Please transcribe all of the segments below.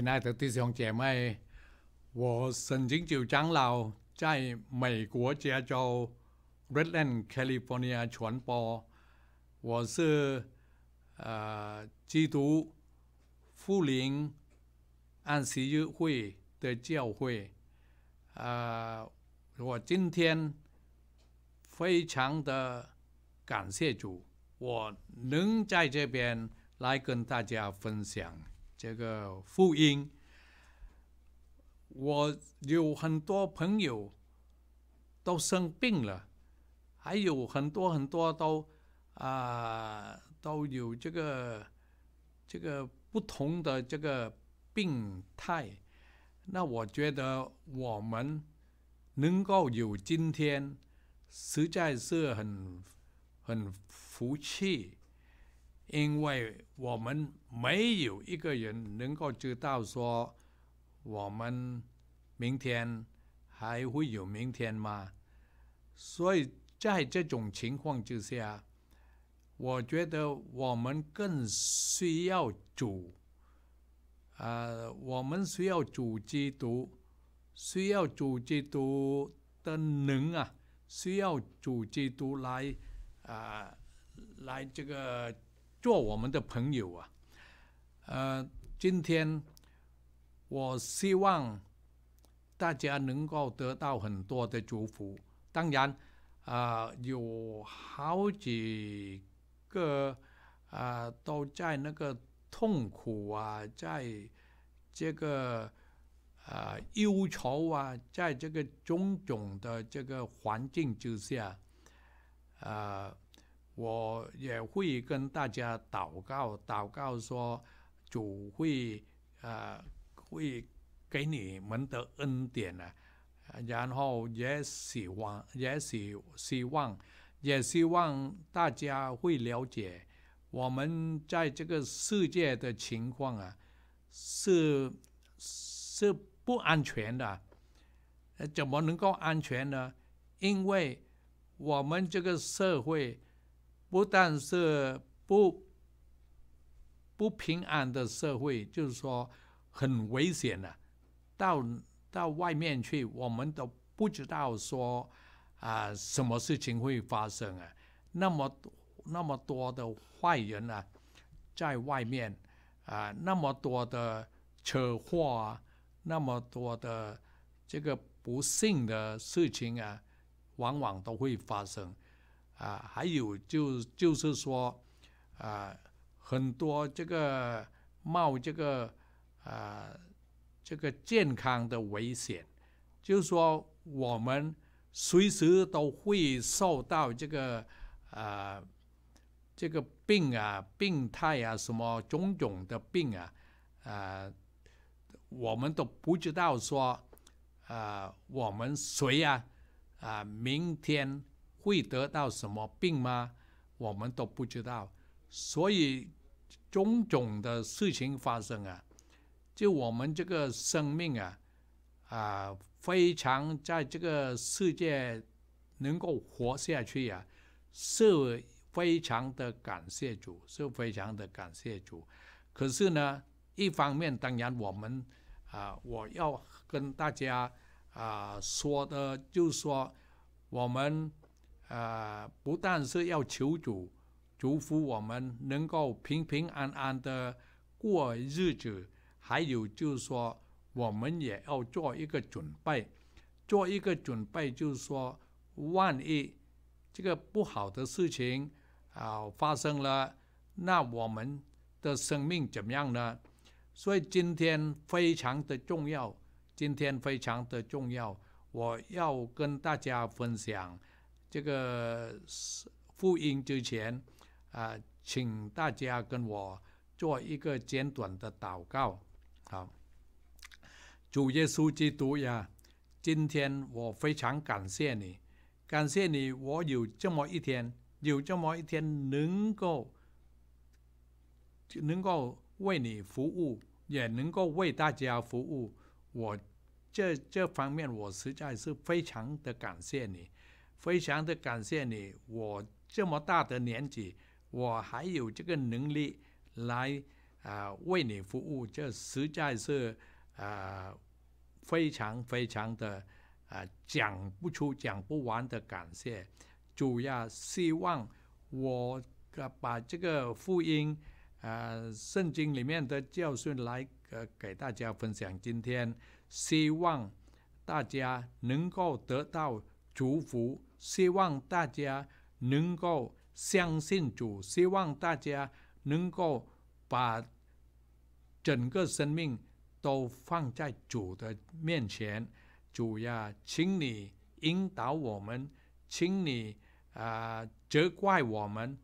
亲爱的弟兄姐妹，我 sincerely 拜访了在美国家州，俄勒冈，加利福尼亚，圣保罗，我是呃基督复音安息日会的教会。呃，我今天非常的感谢主，我能在这边来跟大家分享。这个福音，我有很多朋友都生病了，还有很多很多都啊都有这个这个不同的这个病态。那我觉得我们能够有今天，实在是很很福气。因为我们没有一个人能够知道说我们明天还会有明天吗？所以在这种情况之下，我觉得我们更需要主。啊，我们需要主基督，需要主基督的能啊，需要主基督来啊来这个。做我们的朋友啊，呃，今天我希望大家能够得到很多的祝福。当然，啊，有好几个啊都在那个痛苦啊，在这个啊忧愁啊，在这个种种的这个环境之下，啊。我也会跟大家祷告，祷告说主会呃会给你们的恩典啊，然后也希望也希希望也希望大家会了解我们在这个世界的情况啊，是是不安全的，怎么能够安全呢？因为我们这个社会。不但是不不平安的社会，就是说很危险的。到到外面去，我们都不知道说啊，什么事情会发生啊？那么那么多的坏人啊，在外面啊，那么多的车祸啊，那么多的这个不幸的事情啊，往往都会发生。啊，还有就就是说，啊，很多这个冒这个啊这个健康的危险，就是说我们随时都会受到这个啊这个病啊病态啊什么种种的病啊，啊，我们都不知道说，啊，我们谁啊啊明天。会得到什么病吗？我们都不知道，所以种种的事情发生啊，就我们这个生命啊，啊，非常在这个世界能够活下去啊，是非常的感谢主，是非常的感谢主。可是呢，一方面当然我们啊，我要跟大家啊说的，就说我们。呃，不但是要求主祝福我们能够平平安安的过日子，还有就是说，我们也要做一个准备，做一个准备，就是说，万一这个不好的事情啊发生了，那我们的生命怎么样呢？所以今天非常的重要，今天非常的重要，我要跟大家分享。这个复音之前啊，请大家跟我做一个简短的祷告。好，主耶稣基督呀，今天我非常感谢你，感谢你，我有这么一天，有这么一天能够能够为你服务，也能够为大家服务，我这这方面我实在是非常的感谢你。非常的感谢你，我这么大的年纪，我还有这个能力来啊为你服务，这实在是啊非常非常的啊讲不出讲不完的感谢。主要希望我把这个福音啊圣经里面的教训来呃给大家分享，今天希望大家能够得到祝福。希望大家能够相信主，希望大家能够把整个生命都放在主的面前。主呀，请你引导我们，请你啊责怪我们，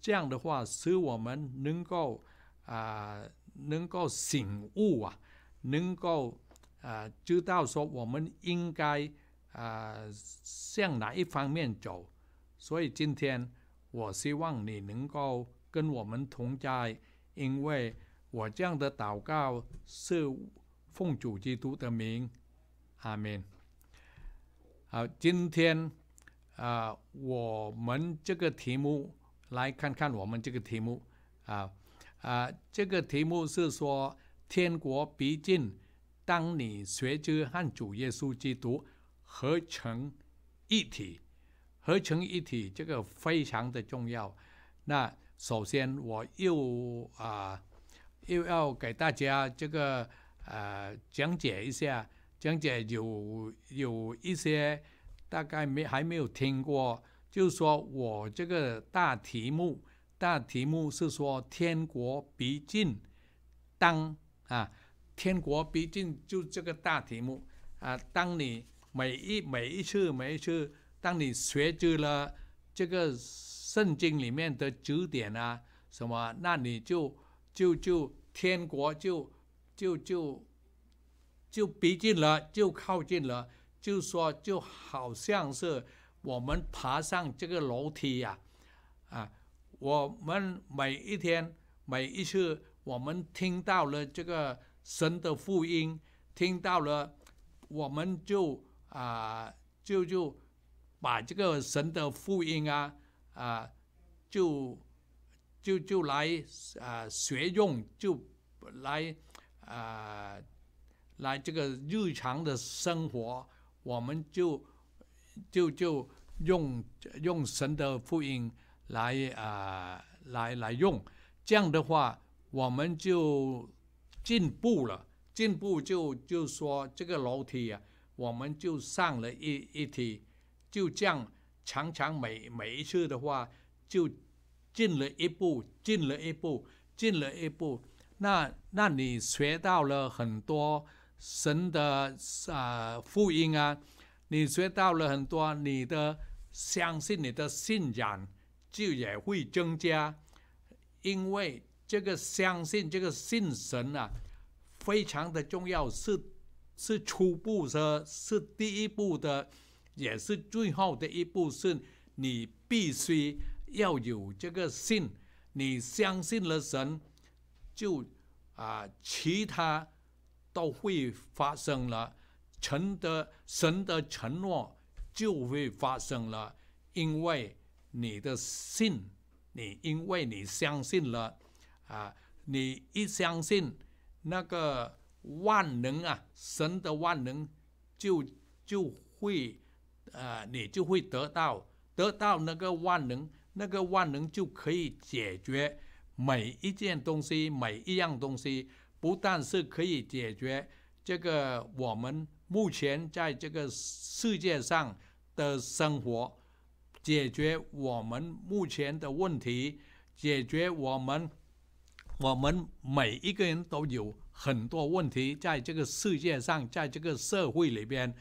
这样的话使我们能够啊能够醒悟啊，能够啊知道说我们应该。啊，向哪一方面走？所以今天我希望你能够跟我们同在，因为我这样的祷告是奉主基督的名。阿门。好，今天啊，我们这个题目来看看我们这个题目啊啊，这个题目是说天国必近，当你学知和主耶稣基督。合成一体，合成一体，这个非常的重要。那首先，我又啊，又要给大家这个呃讲解一下，讲解有有一些大概没还没有听过，就是说我这个大题目，大题目是说天国逼近，当啊，天国逼近就这个大题目啊，当你。每一每一次每一次，当你学知了这个圣经里面的指点啊什么，那你就就就天国就就就就逼近了，就靠近了。就说就好像是我们爬上这个楼梯呀，啊，我们每一天每一次，我们听到了这个神的福音，听到了，我们就。啊，就就把这个神的福音啊，啊，就就就来啊学用，就来啊来这个日常的生活，我们就就就用用神的福音来啊来来用，这样的话我们就进步了，进步就就说这个楼梯啊。我们就上了一一体，就这样，常常每每一次的话，就进了一步，进了一步，进了一步。那那你学到了很多神的啊福音啊，你学到了很多，你的相信、你的信仰就也会增加，因为这个相信、这个信神啊，非常的重要是。是初步的，是第一步的，也是最后的一步。是你必须要有这个信，你相信了神，就啊，其他都会发生了，神的神的承诺就会发生了，因为你的信，你因为你相信了，啊，你一相信那个。万能啊！神的万能就就会，呃，你就会得到得到那个万能，那个万能就可以解决每一件东西，每一样东西。不但是可以解决这个我们目前在这个世界上的生活，解决我们目前的问题，解决我们我们每一个人都有。很多问题在这个世界上，在这个社会里边，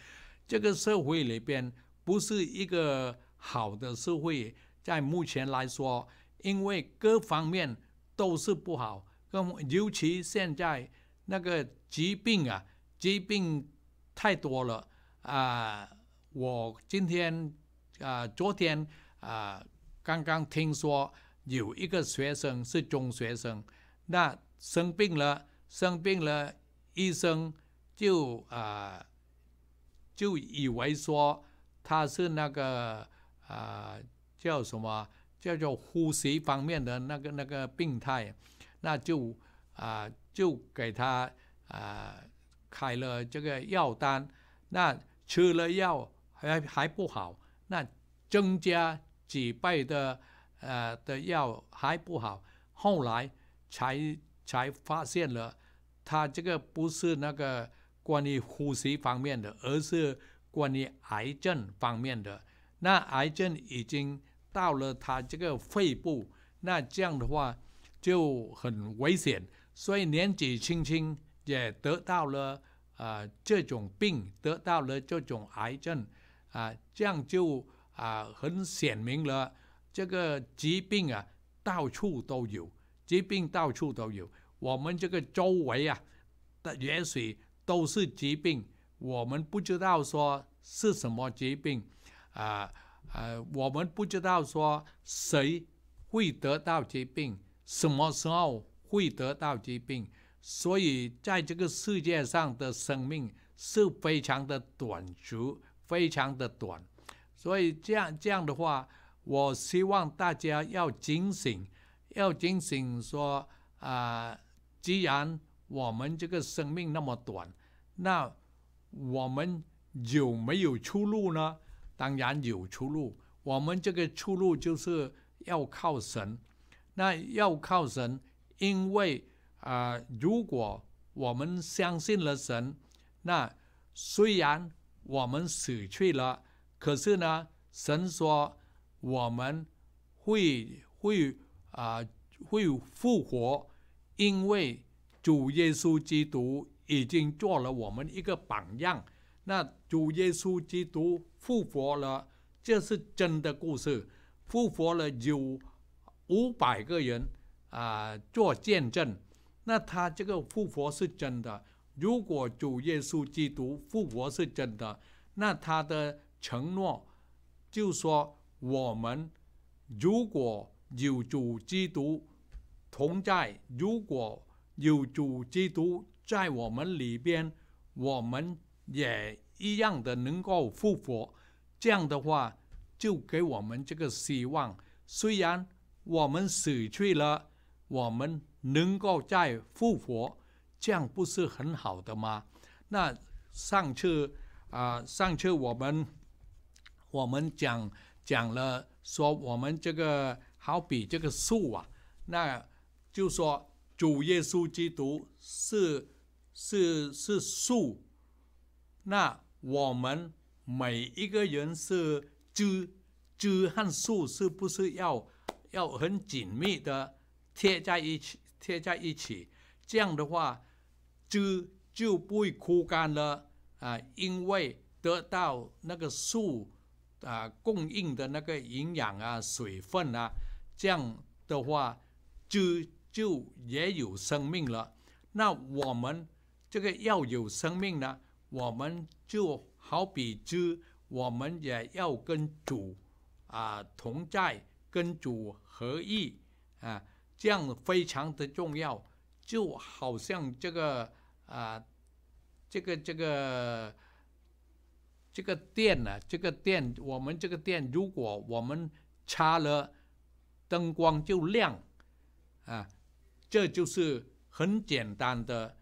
这个社会里边不是一个好的社会。在目前来说，因为各方面都是不好，更尤其现在那个疾病啊，疾病太多了啊！我今天啊，昨天啊，刚刚听说有一个学生是中学生，那生病了。生病了，医生就啊就以为说他是那个啊叫什么叫做呼吸方面的那个那个病态，那就啊就给他啊开了这个药单，那吃了药还还不好，那增加几倍的呃的药还不好，后来才。才发现了，他这个不是那个关于呼吸方面的，而是关于癌症方面的。那癌症已经到了他这个肺部，那这样的话就很危险。所以年纪轻轻也得到了啊这种病，得到了这种癌症啊，这样就啊很显明了，这个疾病啊到处都有。疾病到处都有，我们这个周围啊，的也许都是疾病，我们不知道说是什么疾病，啊呃，我们不知道说谁会得到疾病，什么时候会得到疾病，所以在这个世界上的生命是非常的短促，非常的短，所以这样这样的话，我希望大家要警醒。要警醒说啊！既然我们这个生命那么短，那我们有没有出路呢？当然有出路。我们这个出路就是要靠神。那要靠神，因为啊，如果我们相信了神，那虽然我们死去了，可是呢，神说我们会会。啊，会复活，因为主耶稣基督已经做了我们一个榜样。那主耶稣基督复活了，这是真的故事。复活了有五百个人啊，做见证。那他这个复活是真的。如果主耶稣基督复活是真的，那他的承诺就说我们如果。有主基督同在。如果有主基督在我们里边，我们也一样的能够复活。这样的话，就给我们这个希望。虽然我们死去了，我们能够再复活，这样不是很好的吗？那上次啊，上次我们我们讲讲了，说我们这个。好比这个树啊，那就说主耶稣基督是是是树，那我们每一个人是枝枝和树是不是要要很紧密的贴在一起贴在一起？这样的话，枝就不会枯干了啊，因为得到那个树啊供应的那个营养啊、水分啊。这样的话，就就也有生命了。那我们这个要有生命呢？我们就好比猪，我们也要跟主啊同在，跟主合一啊，这样非常的重要。就好像这个啊，这个这个这个电呢，这个电，我们这个电，如果我们插了。灯光就亮，啊，这就是很简单的，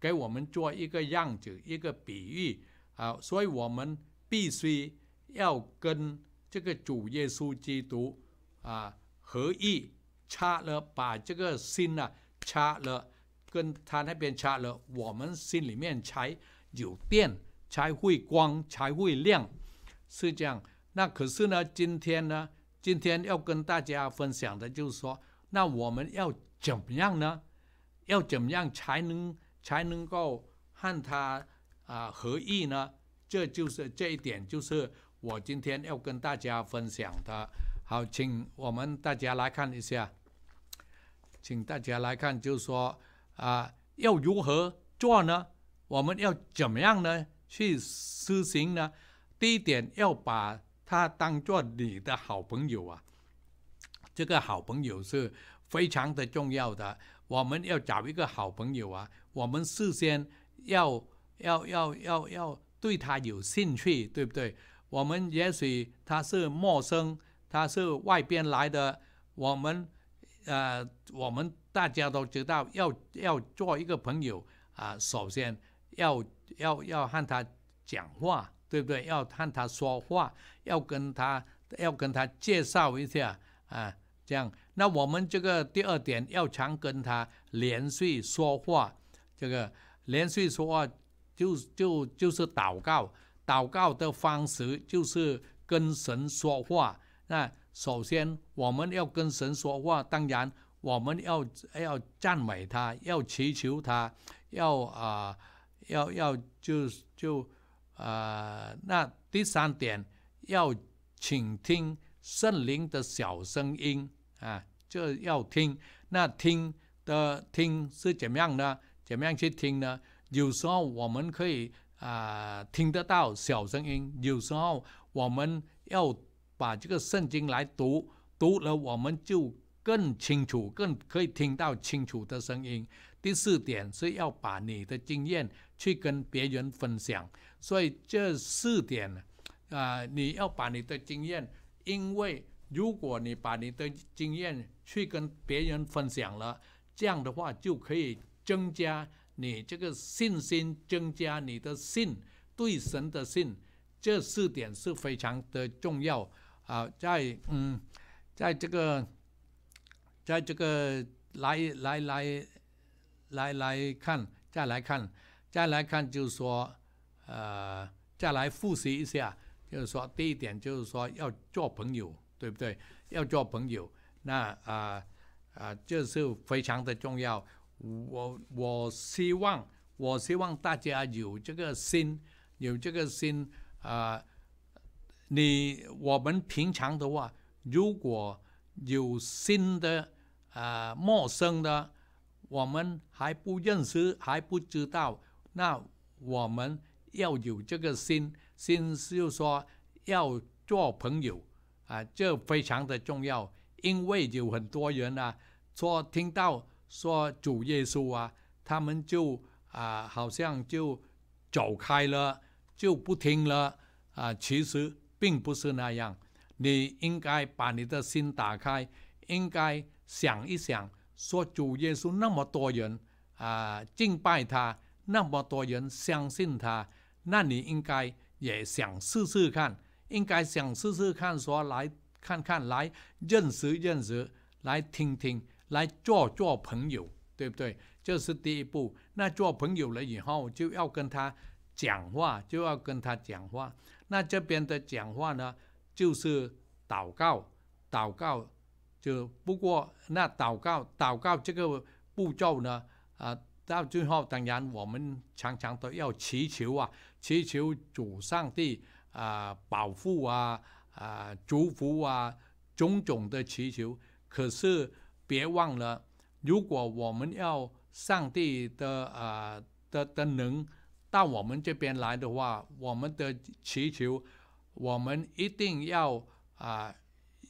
给我们做一个样子，一个比喻，啊，所以我们必须要跟这个主耶稣基督，啊，合一，插了，把这个心呢，插了，跟他那边插了，我们心里面才有电，才会光，才会亮，是这样。那可是呢，今天呢？今天要跟大家分享的就是说，那我们要怎么样呢？要怎么样才能才能够和他啊合意呢？这就是这一点，就是我今天要跟大家分享的。好，请我们大家来看一下，请大家来看，就是说啊，要如何做呢？我们要怎么样呢？去实行呢？第一点要把。他当做你的好朋友啊，这个好朋友是非常的重要的。我们要找一个好朋友啊，我们事先要要要要要对他有兴趣，对不对？我们也许他是陌生，他是外边来的，我们呃，我们大家都知道，要要做一个朋友啊，首先要要要和他讲话。对不对？要看他说话，要跟他，要跟他介绍一下啊，这样。那我们这个第二点，要常跟他连续说话。这个连续说话，就就就是祷告。祷告的方式就是跟神说话。那首先我们要跟神说话，当然我们要要赞美他，要祈求他，要啊，要要就就。呃，那第三点要倾听圣灵的小声音啊，就要听。那听的听是怎么样呢？怎么样去听呢？有时候我们可以啊听得到小声音，有时候我们要把这个圣经来读，读了我们就更清楚，更可以听到清楚的声音。第四点是要把你的经验去跟别人分享。所以这四点，啊，你要把你的经验，因为如果你把你的经验去跟别人分享了，这样的话就可以增加你这个信心，增加你的信对神的信。这四点是非常的重要啊！在嗯，在这个，在这个来来来，来来看，再来看，再来看，就是说。呃，再来复习一下，就是说，第一点就是说要做朋友，对不对？要做朋友，那啊啊，这是非常的重要。我我希望，我希望大家有这个心，有这个心啊。你我们平常的话，如果有新的啊陌生的，我们还不认识，还不知道，那我们。要有这个心，心就是说要做朋友啊，这非常的重要。因为有很多人啊，说听到说主耶稣啊，他们就啊好像就走开了，就不听了啊。其实并不是那样，你应该把你的心打开，应该想一想，说主耶稣那么多人啊敬拜他，那么多人相信他。那你应该也想试试看，应该想试试看，说来看看，来认识认识，来听听，来做做朋友，对不对？这是第一步。那做朋友了以后，就要跟他讲话，就要跟他讲话。那这边的讲话呢，就是祷告，祷告。就不过那祷告，祷告这个步骤呢，啊。到最后，当然我们常常都要祈求啊，祈求主上帝啊保护啊啊祝福啊种种的祈求。可是别忘了，如果我们要上帝的啊的的能到我们这边来的话，我们的祈求，我们一定要啊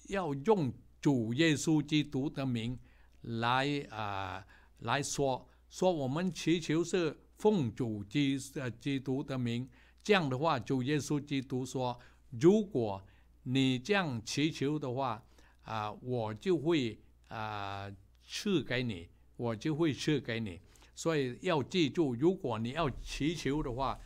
要用主耶稣基督的名来啊来说。说我们祈求是奉主基呃基督的名，这样的话，主耶稣基督说，如果你这样祈求的话，啊，我就会啊赐给你，我就会赐给你。所以要记住，如果你要祈求的话，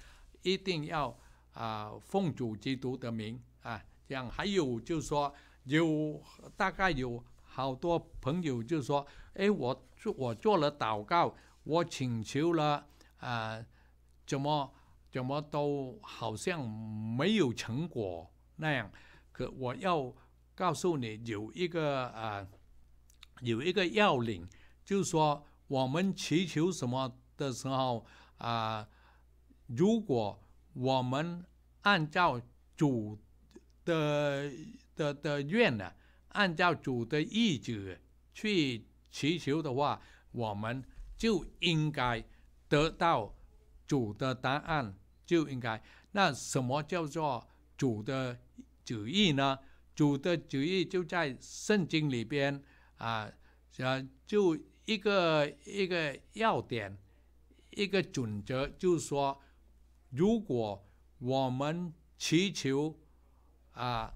一定要啊奉主基督的名啊。这样还有就是说，有大概有好多朋友就是说，哎，我做我做了祷告。我请求了，啊，怎么怎么都好像没有成果那样。可我要告诉你，有一个啊，有一个要领，就是说，我们祈求什么的时候啊，如果我们按照主的的的愿呢，按照主的意志去祈求的话，我们。就应该得到主的答案，就应该。那什么叫做主的旨意呢？主的旨意就在圣经里边啊，呃，就一个一个要点，一个准则，就是说，如果我们祈求啊，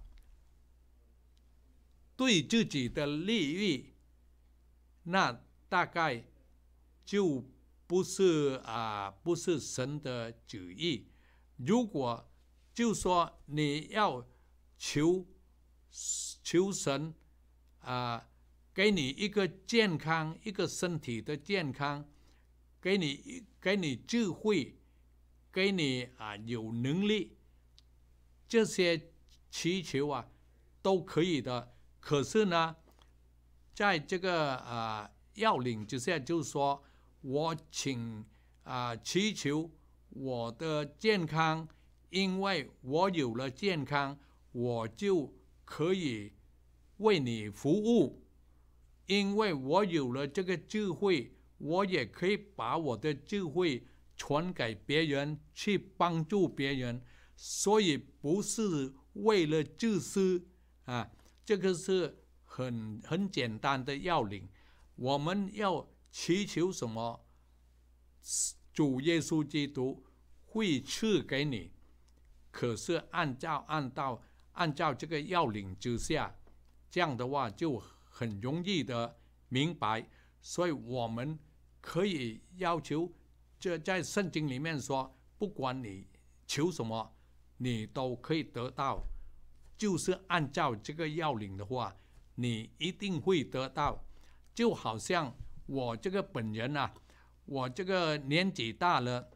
对自己的利益，那大概。就不是啊，不是神的旨意。如果就说你要求求神啊，给你一个健康，一个身体的健康，给你给你智慧，给你啊有能力，这些祈求啊都可以的。可是呢，在这个啊要领之下，就是说。我请啊祈求我的健康，因为我有了健康，我就可以为你服务；因为我有了这个智慧，我也可以把我的智慧传给别人，去帮助别人。所以不是为了自私啊，这个是很很简单的要领。我们要。祈求什么，主耶稣基督会赐给你。可是按照按照按照这个要领之下，这样的话就很容易的明白。所以我们可以要求，这在圣经里面说，不管你求什么，你都可以得到。就是按照这个要领的话，你一定会得到。就好像。我这个本人啊，我这个年纪大了，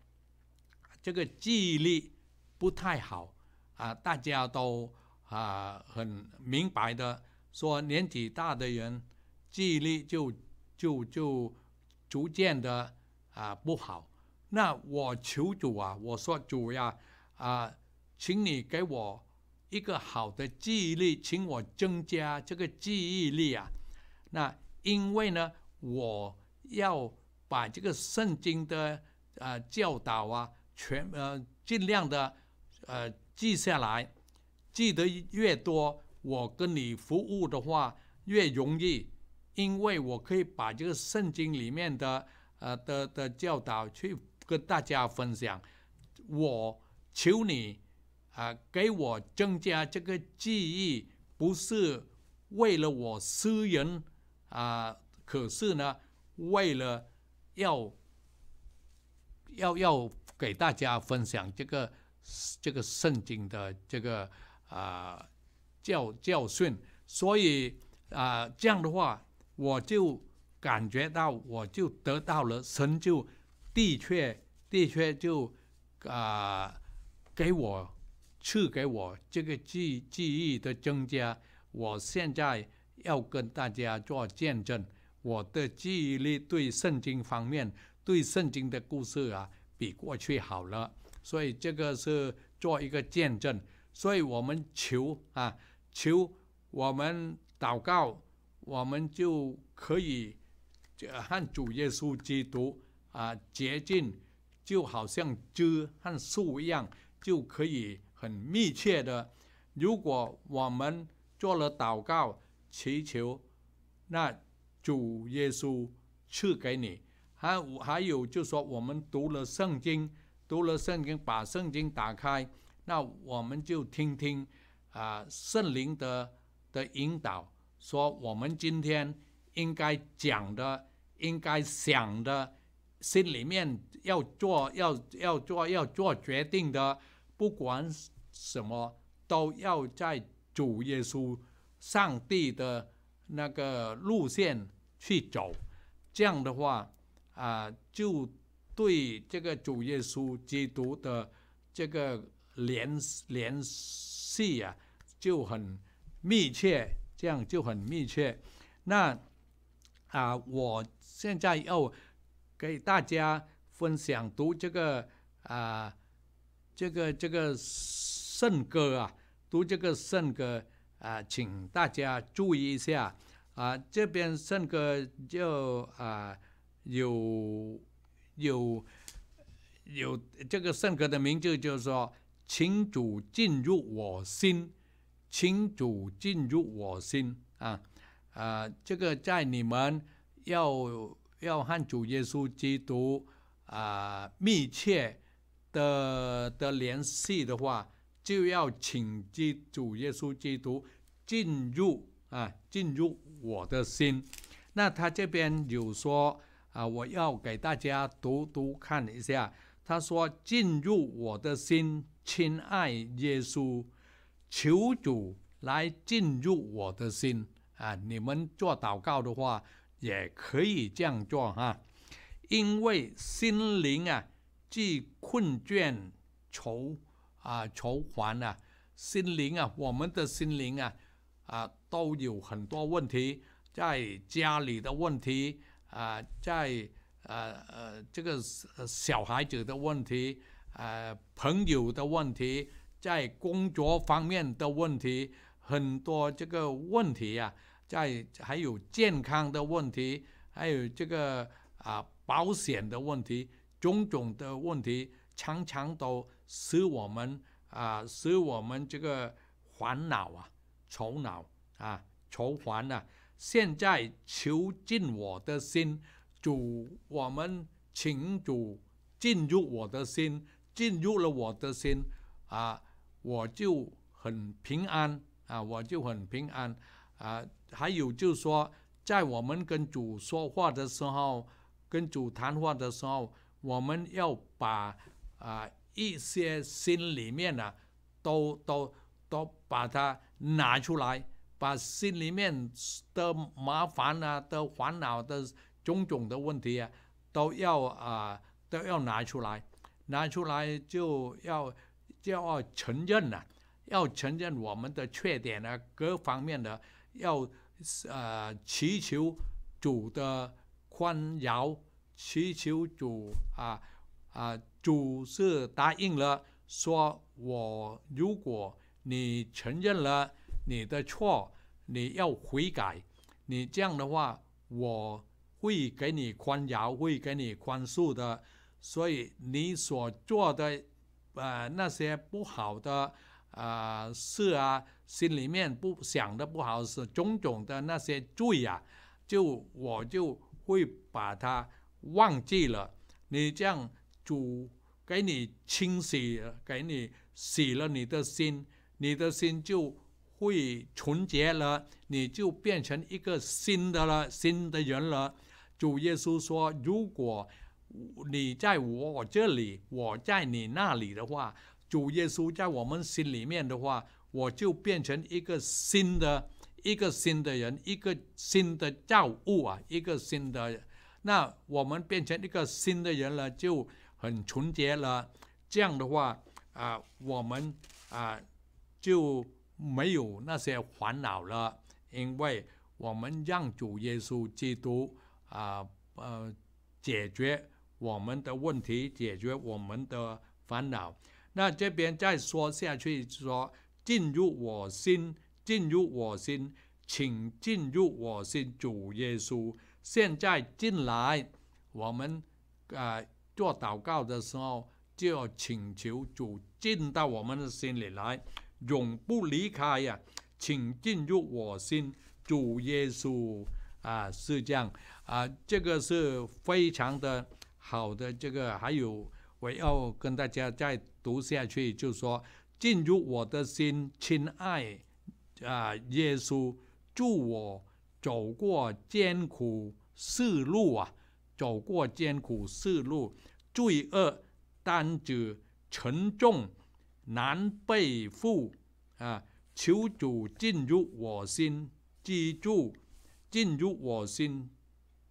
这个记忆力不太好啊。大家都啊很明白的说，年纪大的人记忆力就就就逐渐的啊不好。那我求主啊，我说主呀啊，请你给我一个好的记忆力，请我增加这个记忆力啊。那因为呢。我要把这个圣经的呃教导啊，全呃尽量的呃记下来，记得越多，我跟你服务的话越容易，因为我可以把这个圣经里面的呃的的教导去跟大家分享。我求你啊，给我增加这个记忆，不是为了我私人啊。可是呢，为了要要要给大家分享这个这个圣经的这个啊教教训，所以啊这样的话，我就感觉到我就得到了成就，的确的确就啊给我赐给我这个记记忆的增加，我现在要跟大家做见证。我的记忆力对圣经方面，对圣经的故事啊，比过去好了。所以这个是做一个见证。所以我们求啊，求我们祷告，我们就可以和主耶稣基督啊接近，就好像枝和树一样，就可以很密切的。如果我们做了祷告、祈求，那。主耶稣赐给你，还还有就说我们读了圣经，读了圣经，把圣经打开，那我们就听听啊圣灵的的引导，说我们今天应该讲的，应该想的，心里面要做要要做要做决定的，不管什么都要在主耶稣、上帝的那个路线。去走，这样的话，啊，就对这个主耶稣基督的这个联联系啊，就很密切，这样就很密切。那啊，我现在要给大家分享读这个啊，这个这个圣歌啊，读这个圣歌啊，请大家注意一下。啊，这边圣歌就啊，有有有这个圣歌的名字就是说，请主进入我心，请主进入我心啊！啊！这个在你们要要和主耶稣基督啊密切的的联系的话，就要请主主耶稣基督进入啊，进入。我的心，那他这边有说啊，我要给大家读读看一下。他说：“进入我的心，亲爱耶稣，求主来进入我的心啊！”你们做祷告的话，也可以这样做哈，因为心灵啊，既困倦、愁啊、愁烦啊，心灵啊，我们的心灵啊。啊，都有很多问题，在家里的问题啊，在呃呃这个小孩子的问题，呃，朋友的问题，在工作方面的问题，很多这个问题啊，在还有健康的问题，还有这个啊保险的问题，种种的问题，常常都使我们啊使我们这个烦恼啊。愁脑啊，愁烦啊。现在求进我的心，主，我们请主进入我的心，进入了我的心，啊，我就很平安啊，我就很平安啊。还有就是说，在我们跟主说话的时候，跟主谈话的时候，我们要把啊一些心里面呢，都都。都把它拿出来，把心里面的麻烦啊、的烦恼的种种的问题啊，都要啊都要拿出来，拿出来就要就要承认了，要承认我们的缺点啊，各方面的要呃祈求主的宽饶，祈求主啊啊主是答应了，说我如果你承认了你的错，你要悔改，你这样的话，我会给你宽饶，会给你宽恕的。所以你所做的，呃，那些不好的，呃，事啊，心里面不想的不好事，种种的那些罪啊，就我就会把它忘记了。你这样主给你清洗，给你洗了你的心。你的心就会纯洁了，你就变成一个新的了，新的人了。主耶稣说：“如果你在我这里，我在你那里的话，主耶稣在我们心里面的话，我就变成一个新的，一个新的人，一个新的造物啊，一个新的。那我们变成一个新的人了，就很纯洁了。这样的话啊，我们啊。”就没有那些烦恼了，因为我们让主耶稣基督啊，呃，解决我们的问题，解决我们的烦恼。那这边再说下去，说进入我心，进入我心，请进入我心，主耶稣，现在进来。我们呃做祷告的时候，就要请求主进到我们的心里来。永不离开啊，请进入我心，主耶稣啊，是这样啊。这个是非常的好的，这个还有我要跟大家再读下去，就说进入我的心，亲爱啊，耶稣，助我走过艰苦世路啊，走过艰苦世路，罪恶担子沉重。难被负啊！求主进入我心，记住进入我心，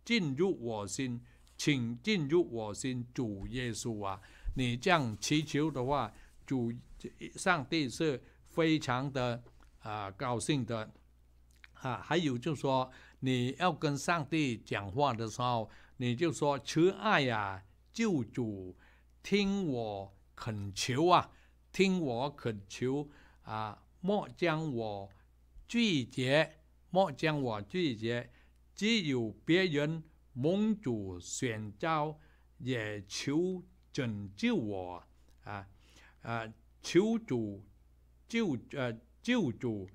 进入我心，请进入我心，主耶稣啊！你这样祈求的话，主上帝是非常的啊高兴的啊。还有就是说，你要跟上帝讲话的时候，你就说慈爱呀，救主，听我恳求啊！听我恳求啊！莫将我拒绝，莫将我拒绝。只有别人蒙主选召，也求拯救我啊！啊，求主救呃救主，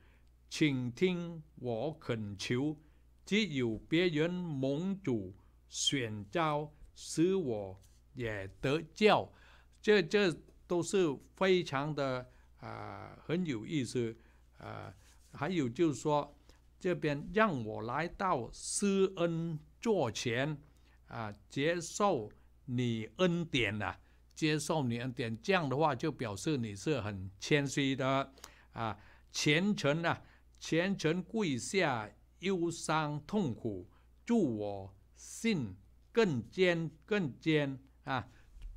请听我恳求。只有别人蒙主选召，使我也得救。这这。都是非常的啊，很有意思啊。还有就是说，这边让我来到施恩座前啊，接受你恩典呐，接受你恩典。这样的话就表示你是很谦虚的啊，虔诚啊，虔诚跪下，忧伤痛苦，祝我信更坚更坚啊。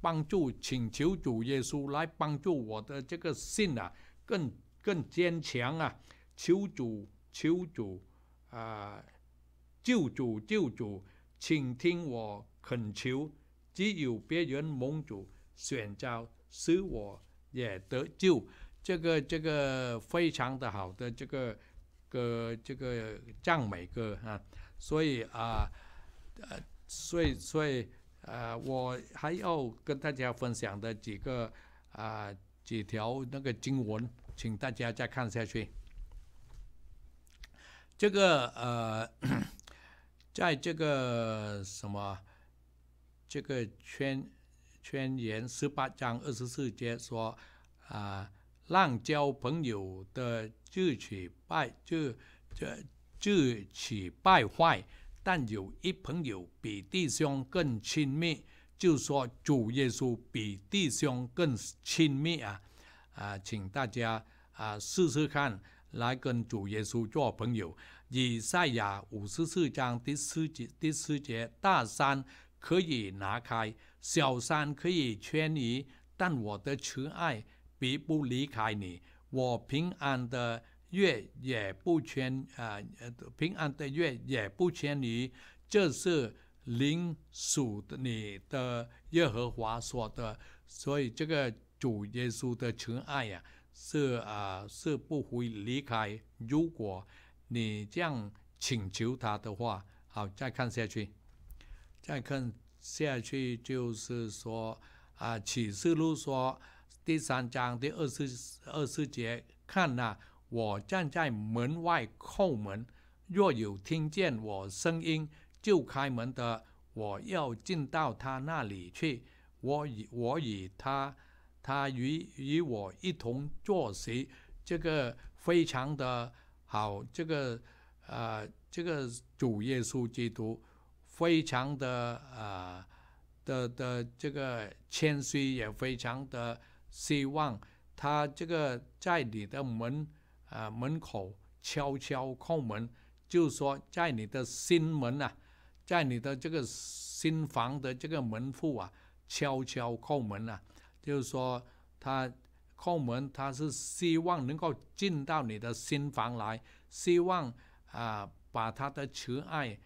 帮助，请求主耶稣来帮助我的这个信啊，更更坚强啊！求主，求主啊，救主，救主，请听我恳求。只有别人蒙主选召，使我也得救。这个这个非常的好的这个歌，这个赞美歌啊，所以啊，呃，所以所以。呃，我还要跟大家分享的几个啊几条那个经文，请大家再看下去。这个呃，在这个什么这个《圈圈言》十八章二十四节说啊，滥交朋友的自取败，智这自取败坏。但有一朋友比弟兄更亲密，就说主耶稣比弟兄更亲密啊！啊，请大家啊试试看，来跟主耶稣做朋友。以赛亚五十四章第四节、第四节：大山可以拿开，小山可以迁移，但我的慈爱必不离开你，我平安的。月也不缺啊，平安的月也不缺你，这是灵属的。你的耶和华说的，所以这个主耶稣的慈爱啊，是啊，是不会离开。如果你这样请求他的话，好，再看下去，再看下去就是说啊，《启示录》说第三章第二十二十节，看呐。我站在门外叩门，若有听见我声音，就开门的。我要进到他那里去。我与我与他，他与与我一同坐席，这个非常的好。这个呃，这个主耶稣基督，非常的呃的的这个谦虚，也非常的希望他这个在你的门。啊！门口悄悄叩门，就是说，在你的心门啊，在你的这个新房的这个门户啊，悄悄叩门啊，就是说，他叩门，他是希望能够进到你的心房来，希望啊，把他的慈爱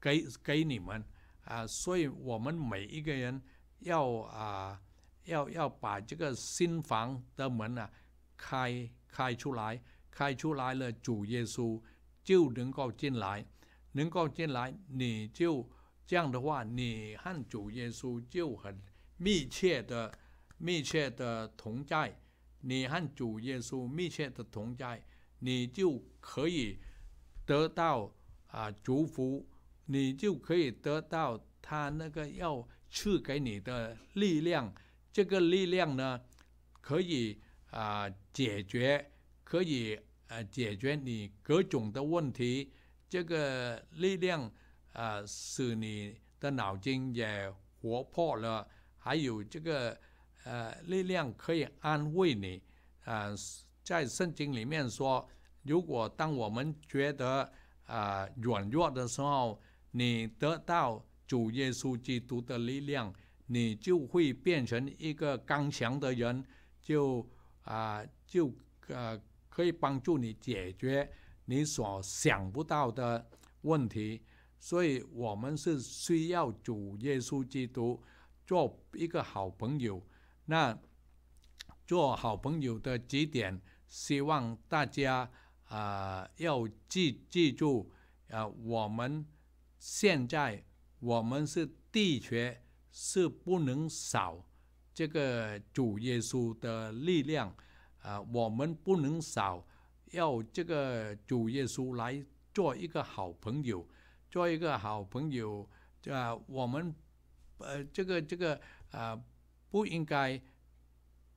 给给你们啊。所以，我们每一个人要啊，要要把这个新房的门啊，开开出来。开出来了，主耶稣就能够进来，能够进来，你就这样的话，你和主耶稣就很密切的、密切的同在。你和主耶稣密切的同在，你就可以得到啊祝福，你就可以得到他那个要赐给你的力量。这个力量呢，可以啊解决。可以呃解决你各种的问题，这个力量呃使你的脑筋也活泼了，还有这个呃力量可以安慰你呃，在圣经里面说，如果当我们觉得啊软弱的时候，你得到主耶稣基督的力量，你就会变成一个刚强的人，就啊就呃。可以帮助你解决你所想不到的问题，所以我们是需要主耶稣基督做一个好朋友。那做好朋友的几点，希望大家啊要记记住啊，我们现在我们是地缺，是不能少这个主耶稣的力量。啊，我们不能少要这个主耶稣来做一个好朋友，做一个好朋友啊。我们呃，这个这个啊，不应该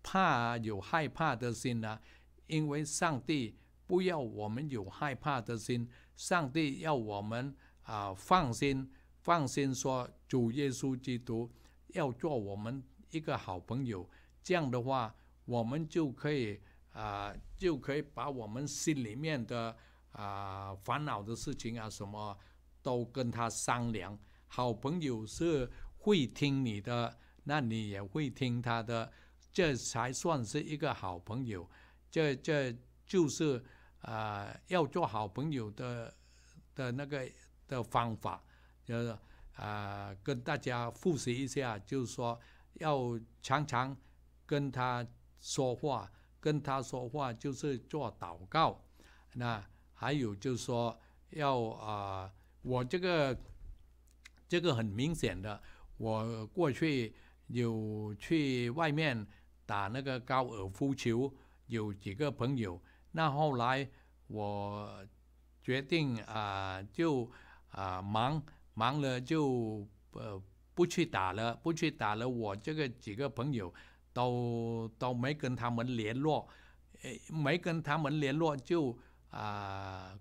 怕有害怕的心啊，因为上帝不要我们有害怕的心，上帝要我们啊放心，放心说主耶稣基督要做我们一个好朋友。这样的话。我们就可以啊，就可以把我们心里面的啊烦恼的事情啊什么，都跟他商量。好朋友是会听你的，那你也会听他的，这才算是一个好朋友。这这就是啊要做好朋友的的那个的方法。呃啊，跟大家复习一下，就是说要常常跟他。说话跟他说话就是做祷告，那还有就是说要啊，我这个这个很明显的，我过去有去外面打那个高尔夫球，有几个朋友，那后来我决定啊，就啊忙忙了就呃不去打了，不去打了，我这个几个朋友。都都没跟他们联络，没跟他们联络，就啊，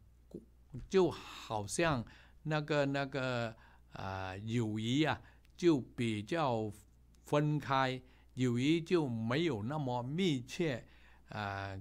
就好像那个那个啊，友谊啊，就比较分开，友谊就没有那么密切。呃，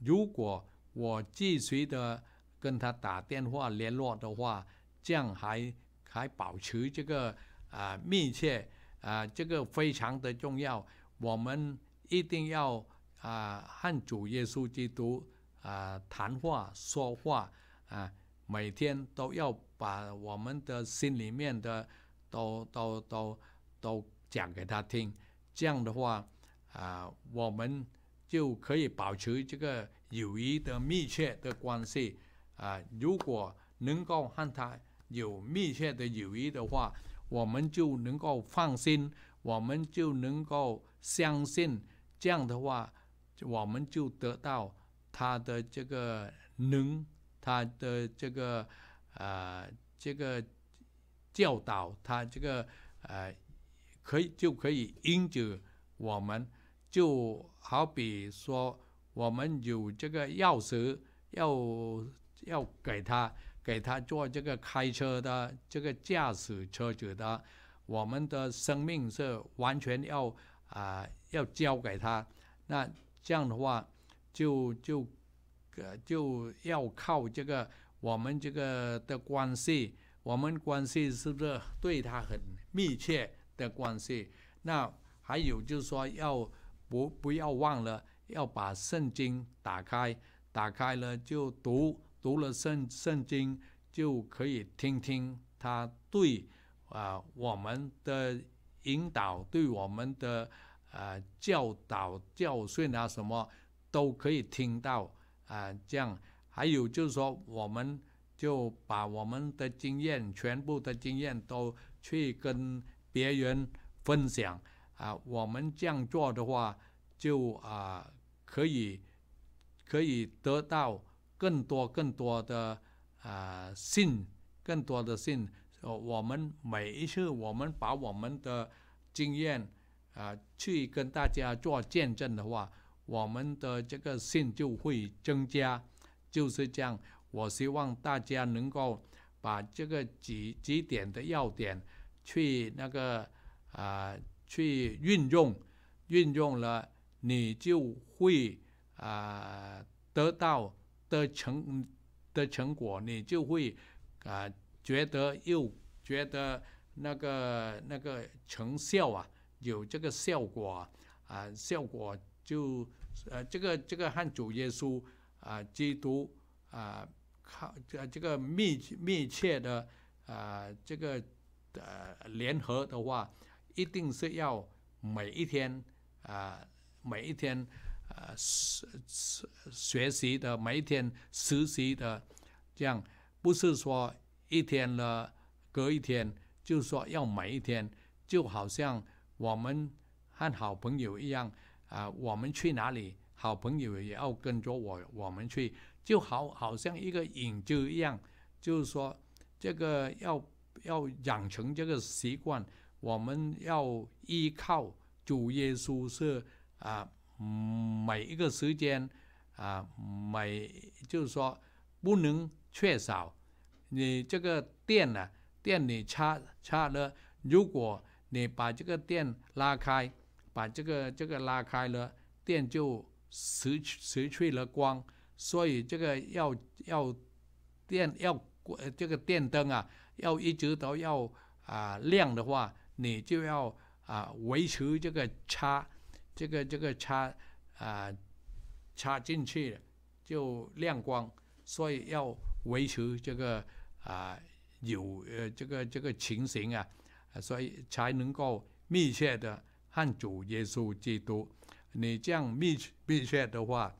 如果我继续的跟他打电话联络的话，这样还还保持这个啊密切啊，这个非常的重要。我们一定要啊和主耶稣基督啊谈话说话啊，每天都要把我们的心里面的都都都都讲给他听。这样的话啊，我们就可以保持这个友谊的密切的关系啊。如果能够和他有密切的友谊的话，我们就能够放心，我们就能够。相信这样的话，我们就得到他的这个能，他的这个啊，这个教导他这个啊，可以就可以引着我们。就好比说，我们有这个钥匙，要要给他，给他做这个开车的，这个驾驶车子的，我们的生命是完全要。啊，要教给他，那这样的话，就就，呃，就要靠这个我们这个的关系，我们关系是不是对他很密切的关系？那还有就是说，要不不要忘了要把圣经打开，打开了就读读了圣圣经，就可以听听他对啊我们的。引导对我们的啊教导教训啊什么都可以听到啊这样还有就是说我们就把我们的经验全部的经验都去跟别人分享啊我们这样做的话就啊可以可以得到更多更多的啊信更多的信。呃，我们每一次我们把我们的经验啊去跟大家做见证的话，我们的这个信就会增加，就是这样。我希望大家能够把这个几几点的要点去那个啊去运用，运用了你就会啊得到的成的成果，你就会啊。觉得又觉得那个那个成效啊，有这个效果啊，效果就呃，这个这个汉主耶稣啊，基督啊，靠这这个密密切的啊，这个呃联合的话，一定是要每一天啊，每一天呃学学习的，每一天实习的，这样不是说。一天了，隔一天就说要每一天，就好像我们和好朋友一样啊。我们去哪里，好朋友也要跟着我。我们去就好，好像一个影子一样。就是说，这个要要养成这个习惯，我们要依靠主耶稣是啊，每一个时间啊，每就是说不能缺少。你这个电呢？电你插插了。如果你把这个电拉开，把这个这个拉开了，电就失失去了光。所以这个要要电要这个电灯啊，要一直都要啊亮的话，你就要啊维持这个插，这个这个插啊插进去就亮光。所以要维持这个。啊，有呃这个这个情形啊，所以才能够密切的和主耶稣基督，你这样密密切的话，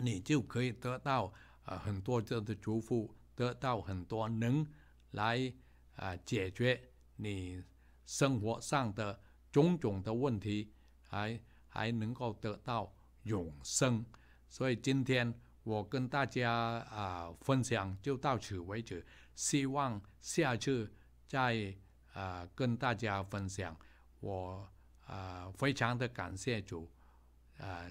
你就可以得到啊很多这的祝福，得到很多能来啊解决你生活上的种种的问题，还还能够得到永生。所以今天。我跟大家啊分享就到此为止，希望下次再啊跟大家分享。我啊非常的感谢主，啊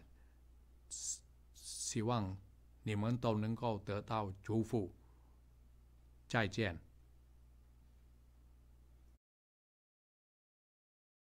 希望你们都能够得到祝福。再见。